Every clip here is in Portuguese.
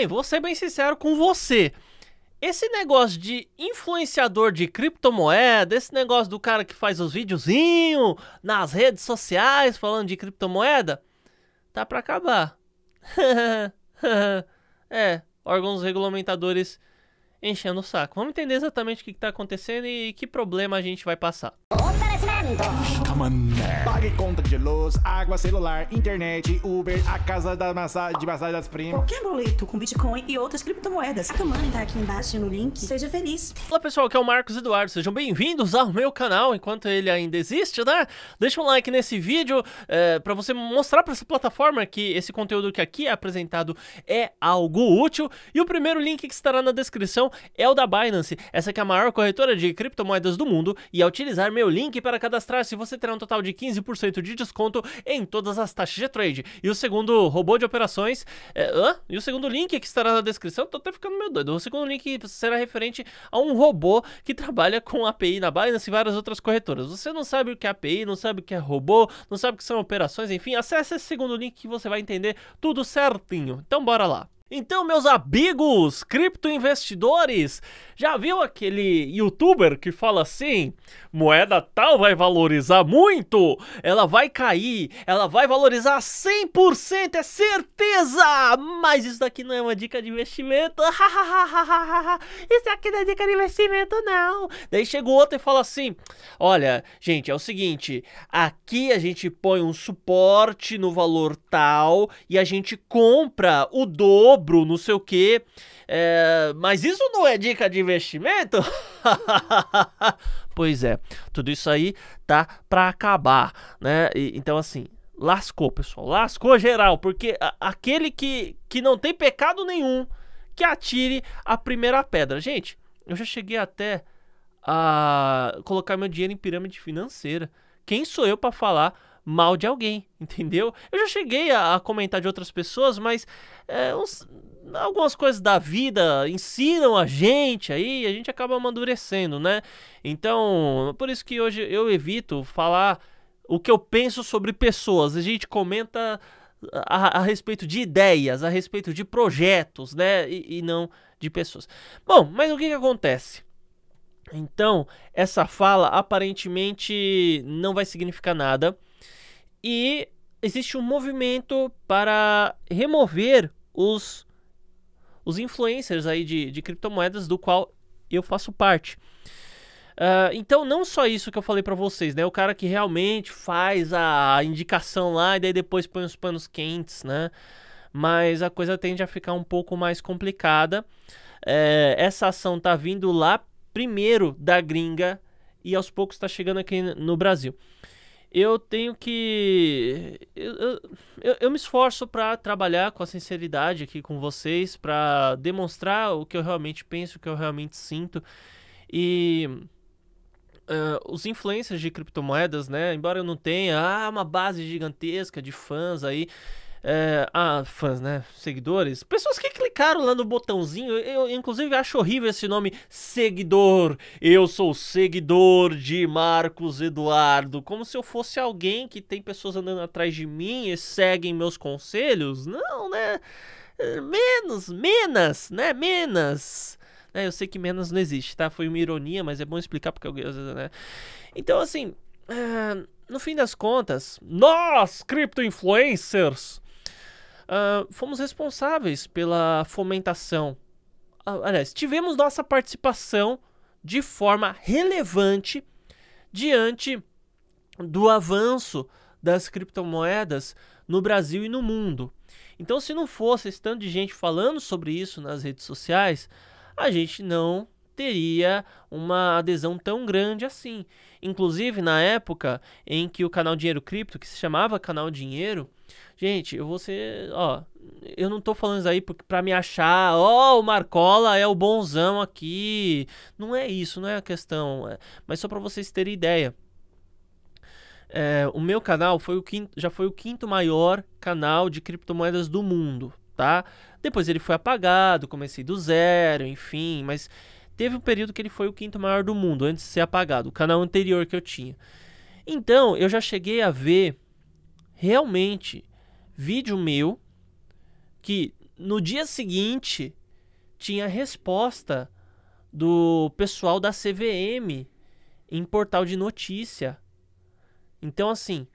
Bem, vou ser bem sincero com você. Esse negócio de influenciador de criptomoeda, esse negócio do cara que faz os videozinhos nas redes sociais falando de criptomoeda, tá para acabar. é, órgãos regulamentadores enchendo o saco. Vamos entender exatamente o que está acontecendo e que problema a gente vai passar. Opa! oferecimento. Pague conta de luz, água, celular, internet, Uber, a casa da massa, de massagem das primas. Qualquer boleto com Bitcoin e outras criptomoedas. A tá aqui embaixo no link. Seja feliz. Olá pessoal, aqui é o Marcos Eduardo. Sejam bem-vindos ao meu canal, enquanto ele ainda existe, né? Deixa um like nesse vídeo é, para você mostrar para essa plataforma que esse conteúdo que aqui é apresentado é algo útil. E o primeiro link que estará na descrição é o da Binance. Essa que é a maior corretora de criptomoedas do mundo e ao utilizar meu link para para cadastrar-se, você terá um total de 15% de desconto em todas as taxas de trade. E o segundo robô de operações. É, hã? E o segundo link que estará na descrição, tô até ficando meio doido. O segundo link será referente a um robô que trabalha com API na Binance e várias outras corretoras. Você não sabe o que é API, não sabe o que é robô, não sabe o que são operações, enfim, acesse esse segundo link que você vai entender tudo certinho. Então bora lá. Então, meus amigos criptoinvestidores, já viu aquele youtuber que fala assim: moeda tal vai valorizar muito, ela vai cair, ela vai valorizar 100%, é certeza! Mas isso daqui não é uma dica de investimento, isso aqui não é dica de investimento, não. Daí chega o outro e fala assim: olha, gente, é o seguinte, aqui a gente põe um suporte no valor tal e a gente compra o dobro dobro, não sei o quê. É, mas isso não é dica de investimento? pois é, tudo isso aí tá para acabar, né? E, então, assim, lascou, pessoal. Lascou geral, porque a, aquele que, que não tem pecado nenhum, que atire a primeira pedra. Gente, eu já cheguei até a colocar meu dinheiro em pirâmide financeira. Quem sou eu para falar mal de alguém, entendeu? Eu já cheguei a, a comentar de outras pessoas, mas é, uns, algumas coisas da vida ensinam a gente aí, a gente acaba amadurecendo, né? Então, por isso que hoje eu evito falar o que eu penso sobre pessoas. A gente comenta a, a, respeito de ideias, a respeito de projetos, né? E, e, não de pessoas. Bom, mas o que, que acontece? Então, essa fala aparentemente não vai significar nada e existe um movimento para remover os, os influencers aí de, de criptomoedas do qual eu faço parte. Uh, então, não só isso que eu falei para vocês, né? O cara que realmente faz a indicação lá e daí depois põe os panos quentes, né? Mas a coisa tende a ficar um pouco mais complicada. É, essa ação tá vindo lá primeiro da gringa e aos poucos está chegando aqui no Brasil eu tenho que. Eu, eu, eu me esforço para trabalhar com a sinceridade aqui com vocês, para demonstrar o que eu realmente penso, o que eu realmente sinto. E. Uh, os influencers de criptomoedas, né? Embora eu não tenha ah, uma base gigantesca de fãs aí, é, a ah, fãs, né? Seguidores, pessoas que clicaram lá no botãozinho. Eu, inclusive, acho horrível esse nome, seguidor. Eu sou seguidor de Marcos Eduardo. Como se eu fosse alguém que tem pessoas andando atrás de mim e seguem meus conselhos. Não, né? É, menos, menos, né? Menos. É, eu sei que menos não existe, tá? Foi uma ironia, mas é bom explicar porque eu. Né? Então, assim. Uh, no fim das contas, nós, cripto influencers, uh, fomos responsáveis pela fomentação. Ah, aliás, tivemos nossa participação de forma relevante diante do avanço das criptomoedas no Brasil e no mundo. Então, se não fosse esse tanto de gente falando sobre isso nas redes sociais, a gente não teria uma adesão tão grande assim. Inclusive, na época em que o canal Dinheiro Cripto, que se chamava Canal Dinheiro, Gente, eu vou ser. Ó, eu não tô falando isso aí pra me achar, ó, oh, o Marcola é o bonzão aqui. Não é isso, não é a questão. É, mas só para vocês terem ideia. É, o meu canal foi o quinto, já foi o quinto maior canal de criptomoedas do mundo, tá? Depois ele foi apagado, comecei do zero, enfim, mas teve um período que ele foi o quinto maior do mundo antes de ser apagado, o canal anterior que eu tinha. Então, eu já cheguei a ver realmente vídeo meu que no dia seguinte tinha resposta do pessoal da CVM em portal de notícia. Então, assim,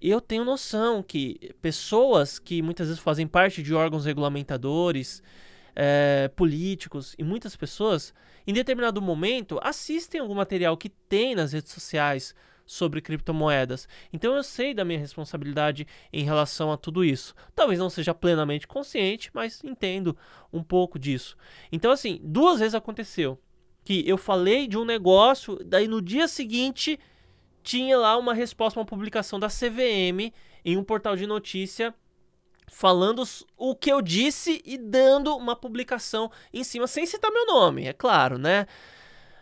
eu tenho noção que pessoas que muitas vezes fazem parte de órgãos regulamentadores, é, políticos e muitas pessoas, em determinado momento, assistem algum material que tem nas redes sociais sobre criptomoedas. Então eu sei da minha responsabilidade em relação a tudo isso. Talvez não seja plenamente consciente, mas entendo um pouco disso. Então, assim, duas vezes aconteceu que eu falei de um negócio, daí no dia seguinte tinha lá uma resposta, uma publicação da CVM em um portal de notícia falando o que eu disse e dando uma publicação em cima, sem citar meu nome, é claro, né?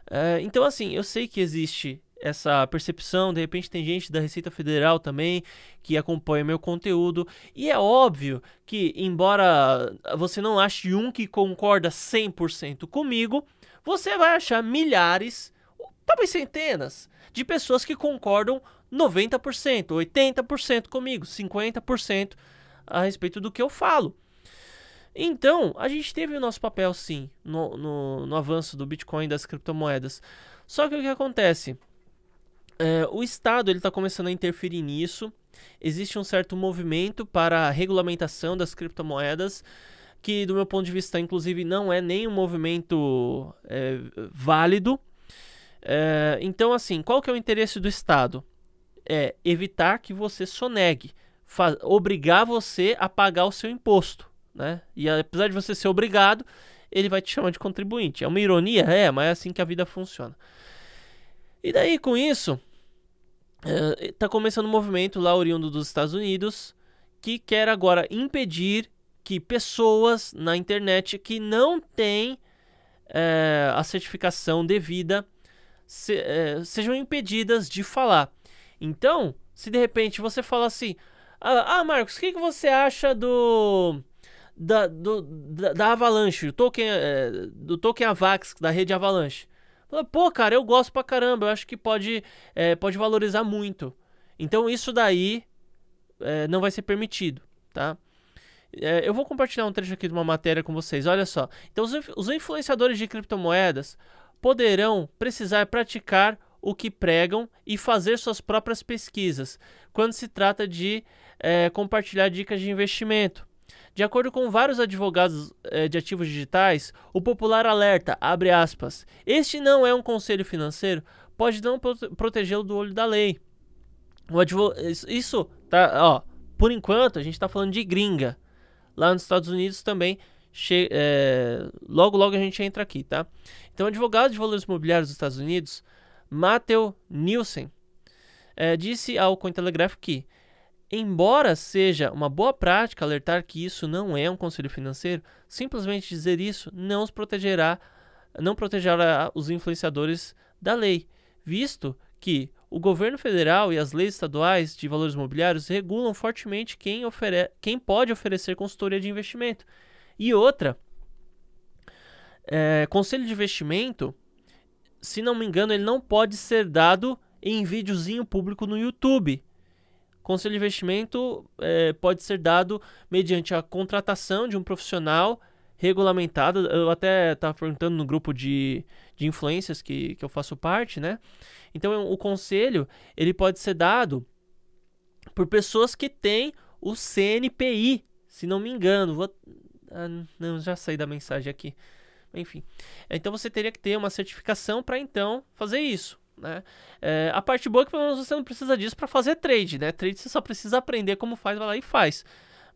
É, então, assim, eu sei que existe essa percepção. De repente, tem gente da Receita Federal também que acompanha meu conteúdo. E é óbvio que, embora você não ache um que concorda 100% comigo, você vai achar milhares, talvez centenas, de pessoas que concordam 90%, 80% comigo, 50% a respeito do que eu falo. Então, a gente teve o nosso papel sim no, no, no avanço do Bitcoin e das criptomoedas. Só que o que acontece? é, o Estado ele está começando a interferir nisso. Existe um certo movimento para a regulamentação das criptomoedas, que do meu ponto de vista, inclusive, não é nem um movimento é, válido. É, então, assim, qual que é o interesse do Estado? É evitar que você sonegue, obrigar você a pagar o seu imposto, né? E apesar de você ser obrigado, ele vai te chamar de contribuinte. É uma ironia? É, mas é assim que a vida funciona. E daí, com isso, está eh, começando um movimento lá oriundo dos Estados Unidos que quer agora impedir que pessoas na internet que não têm eh, a certificação devida se, eh, sejam impedidas de falar. Então, se de repente você fala assim: ah, ah, Marcos, o que, que você acha do. Da, do, da, da Avalanche, token, é, do token Avax, da rede Avalanche pô, cara, eu gosto pra caramba, eu acho que pode, é, pode valorizar muito. Então isso daí é, não vai ser permitido, tá? É, eu vou compartilhar um trecho aqui de uma matéria com vocês, olha só. Então os, os influenciadores de criptomoedas poderão precisar praticar o que pregam e fazer suas próprias pesquisas quando se trata de é, compartilhar dicas de investimento. De acordo com vários advogados eh, de ativos digitais, o popular alerta, abre aspas, este não é um conselho financeiro, pode não prote protegê-lo do olho da lei. Isso, tá, ó, por enquanto a gente está falando de gringa. Lá nos Estados Unidos também, é, logo logo a gente entra aqui, tá? Então, advogado de valores imobiliários dos Estados Unidos, Matthew Nielsen, é, disse ao Cointelegraph que Embora seja uma boa prática alertar que isso não é um conselho financeiro, simplesmente dizer isso não os protegerá, não protegerá os influenciadores da lei, visto que o governo federal e as leis estaduais de valores imobiliários regulam fortemente quem, ofere quem pode oferecer consultoria de investimento. E outra, é, conselho de investimento, se não me engano, ele não pode ser dado em videozinho público no YouTube Conselho de investimento é, pode ser dado mediante a contratação de um profissional regulamentado. Eu até estava perguntando no grupo de, de influências que, que eu faço parte, né? Então, o conselho ele pode ser dado por pessoas que têm o CNPI, se não me engano. Vou... Ah, não, já saí da mensagem aqui. Enfim, então você teria que ter uma certificação para então fazer isso. Né? É, a parte boa é que pelo menos você não precisa disso para fazer trade, né? Trade você só precisa aprender como faz, vai lá e faz.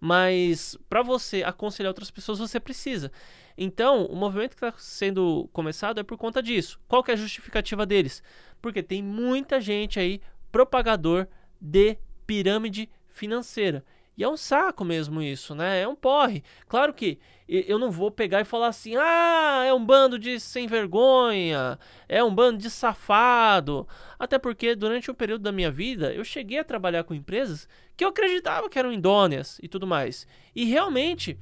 Mas para você aconselhar outras pessoas, você precisa. Então, o movimento que está sendo começado é por conta disso. Qual que é a justificativa deles? Porque tem muita gente aí, propagador de pirâmide financeira. E é um saco mesmo isso, né? É um porre. Claro que eu não vou pegar e falar assim: ah, é um bando de sem vergonha, é um bando de safado. Até porque durante o um período da minha vida eu cheguei a trabalhar com empresas que eu acreditava que eram indônias e tudo mais. E realmente.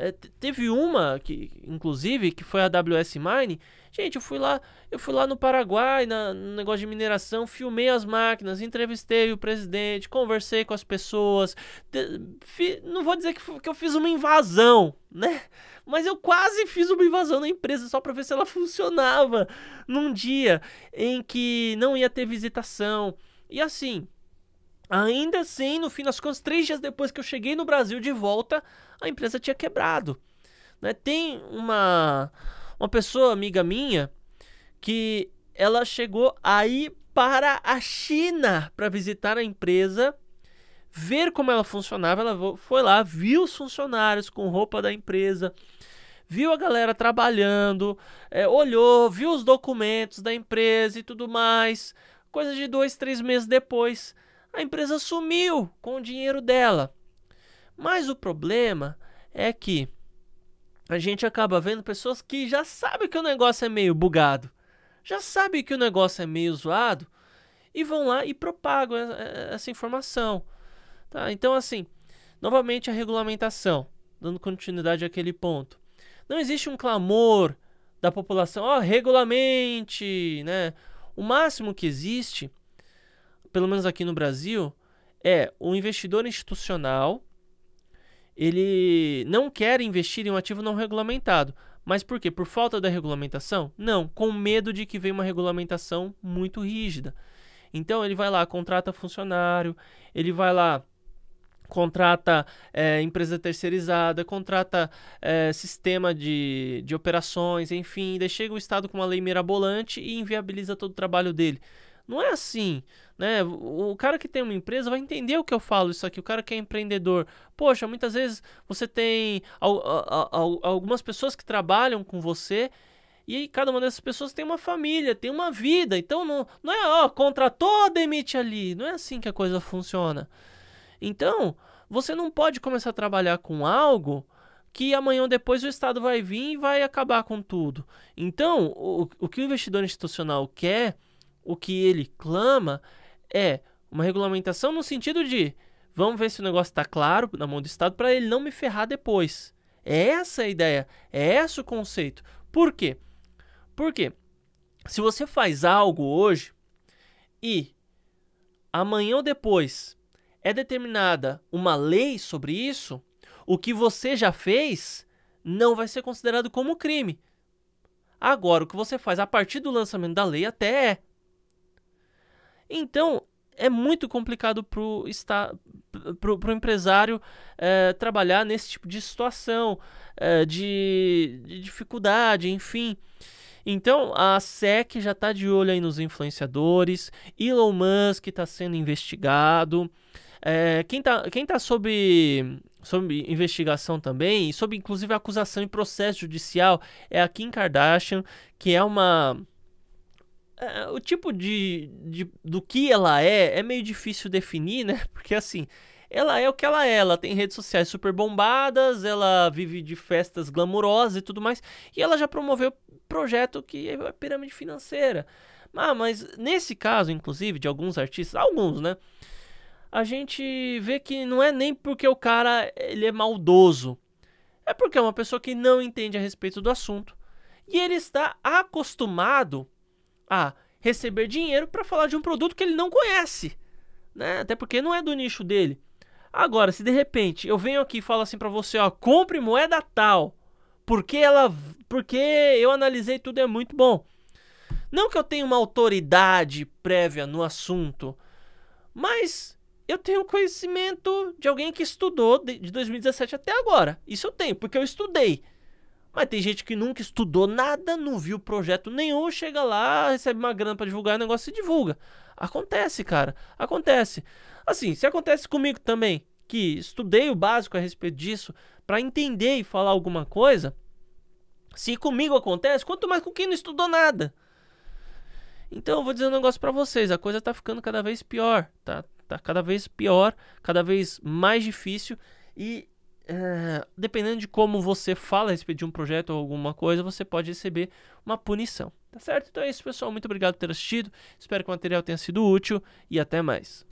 É, teve uma, que, inclusive, que foi a AWS Mine, Gente, eu fui lá, eu fui lá no Paraguai, na, no negócio de mineração, filmei as máquinas, entrevistei o presidente, conversei com as pessoas. De, fi, não vou dizer que, que eu fiz uma invasão, né? Mas eu quase fiz uma invasão na empresa só para ver se ela funcionava num dia em que não ia ter visitação. E assim, Ainda assim, no fim das contas, três dias depois que eu cheguei no Brasil de volta, a empresa tinha quebrado. Né? Tem uma, uma pessoa amiga minha que ela chegou aí para a China para visitar a empresa, ver como ela funcionava. Ela foi lá, viu os funcionários com roupa da empresa, viu a galera trabalhando, é, olhou, viu os documentos da empresa e tudo mais. Coisa de dois, três meses depois, a empresa sumiu com o dinheiro dela. Mas o problema é que a gente acaba vendo pessoas que já sabem que o negócio é meio bugado, já sabem que o negócio é meio zoado e vão lá e propagam essa informação. Tá? Então, assim, novamente a regulamentação, dando continuidade àquele ponto. Não existe um clamor da população, ó, oh, regulamente, né? O máximo que existe, pelo menos aqui no Brasil, é o investidor institucional ele não quer investir em um ativo não regulamentado. Mas por quê? Por falta da regulamentação? Não, com medo de que venha uma regulamentação muito rígida. Então ele vai lá, contrata funcionário, ele vai lá, contrata é, empresa terceirizada, contrata é, sistema de, de operações, enfim, daí chega o Estado com uma lei mirabolante e inviabiliza todo o trabalho dele. Não é assim. Né? O cara que tem uma empresa vai entender o que eu falo isso aqui. O cara que é empreendedor. Poxa, muitas vezes você tem algumas pessoas que trabalham com você e cada uma dessas pessoas tem uma família, tem uma vida. Então não, não é, ó, contratou, demite ali. Não é assim que a coisa funciona. Então, você não pode começar a trabalhar com algo que amanhã ou depois o Estado vai vir e vai acabar com tudo. Então, o, o que o investidor institucional quer, o que ele clama, é uma regulamentação no sentido de vamos ver se o negócio está claro na mão do Estado para ele não me ferrar depois. É essa a ideia, é esse o conceito. Por quê? Porque se você faz algo hoje e amanhã ou depois é determinada uma lei sobre isso, o que você já fez não vai ser considerado como crime. Agora, o que você faz a partir do lançamento da lei até é. Então, é muito complicado para o empresário é, trabalhar nesse tipo de situação, é, de, de, dificuldade, enfim. Então, a SEC já está de olho aí nos influenciadores, Elon Musk está sendo investigado, é, quem está quem tá sob, sob investigação também, sob inclusive acusação e processo judicial, é a Kim Kardashian, que é uma uh, o tipo de, de, do que ela é é meio difícil definir, né? Porque assim, ela é o que ela é. Ela tem redes sociais super bombadas, ela vive de festas glamourosas e tudo mais. E ela já promoveu projeto que é pirâmide financeira. Ah, mas nesse caso, inclusive, de alguns artistas, alguns, né? A gente vê que não é nem porque o cara ele é maldoso. É porque é uma pessoa que não entende a respeito do assunto. E ele está acostumado a receber dinheiro para falar de um produto que ele não conhece, né? Até porque não é do nicho dele. Agora, se de repente eu venho aqui e falo assim para você, ó, compre moeda tal, porque ela, porque eu analisei tudo é muito bom. Não que eu tenha uma autoridade prévia no assunto, mas eu tenho conhecimento de alguém que estudou de 2017 até agora. Isso eu tenho, porque eu estudei. Mas tem gente que nunca estudou nada, não viu projeto nenhum, chega lá, recebe uma grana para divulgar o negócio e divulga. Acontece, cara. Acontece. Assim, se acontece comigo também, que estudei o básico a respeito disso, para entender e falar alguma coisa, se comigo acontece, quanto mais com quem não estudou nada. Então eu vou dizer um negócio para vocês, a coisa tá ficando cada vez pior, tá? Tá cada vez pior, cada vez mais difícil e é, dependendo de como você fala a respeito de um projeto ou alguma coisa, você pode receber uma punição. Tá certo? Então é isso, pessoal. Muito obrigado por ter assistido. Espero que o material tenha sido útil e até mais.